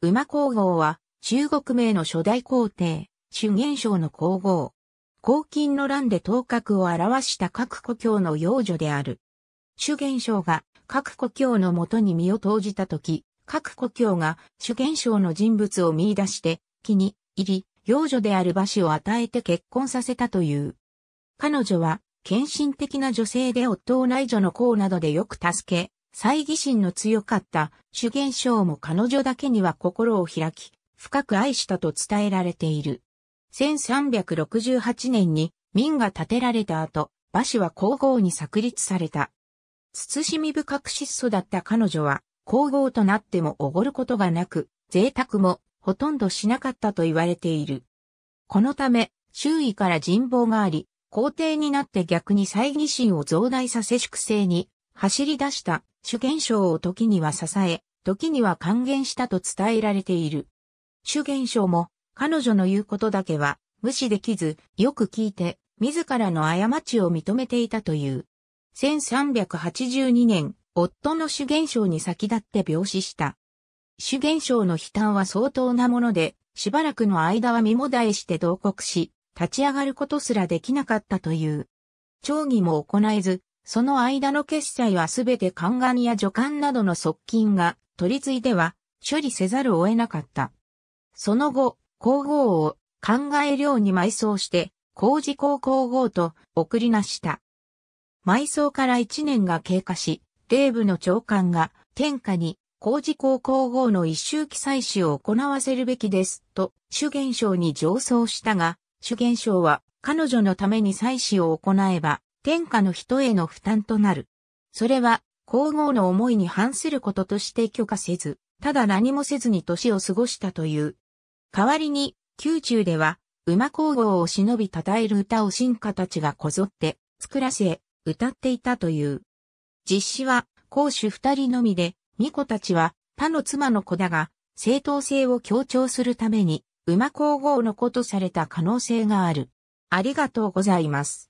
馬皇后は中国名の初代皇帝、主元章の皇后。黄金の乱で頭角を表した各故郷の幼女である。主元章が各故郷のもとに身を投じたとき、各故郷が主元章の人物を見出して、気に入り、幼女である馬氏を与えて結婚させたという。彼女は、献身的な女性で夫を内女の功などでよく助け、猜疑心の強かった主元章も彼女だけには心を開き、深く愛したと伝えられている。1368年に民が建てられた後、馬氏は皇后に削立された。慎み深く質素だった彼女は、皇后となってもおごることがなく、贅沢もほとんどしなかったと言われている。このため、周囲から人望があり、皇帝になって逆に猜疑心を増大させ粛清に走り出した主現象を時には支え、時には還元したと伝えられている。主現象も、彼女の言うことだけは、無視できず、よく聞いて、自らの過ちを認めていたという。1382年、夫の主現象に先立って病死した。主現象の悲嘆は相当なもので、しばらくの間は身もだえして同国し、立ち上がることすらできなかったという。町議も行えず、その間の決済はすべて宦官や助官などの側近が取り継いでは処理せざるを得なかった。その後、皇后を考え領に埋葬して、皇子皇皇后と送りなした。埋葬から一年が経過し、霊部の長官が天下に皇子皇皇后の一周記載祀を行わせるべきです、と主元省に上奏したが、主元省は彼女のために祭祀を行えば、天下の人への負担となる。それは、皇后の思いに反することとして許可せず、ただ何もせずに年を過ごしたという。代わりに、宮中では、馬皇后を忍び称える歌を臣下たちがこぞって作らせ、歌っていたという。実施は、皇主二人のみで、巫女たちは、他の妻の子だが、正当性を強調するために、馬皇后の子とされた可能性がある。ありがとうございます。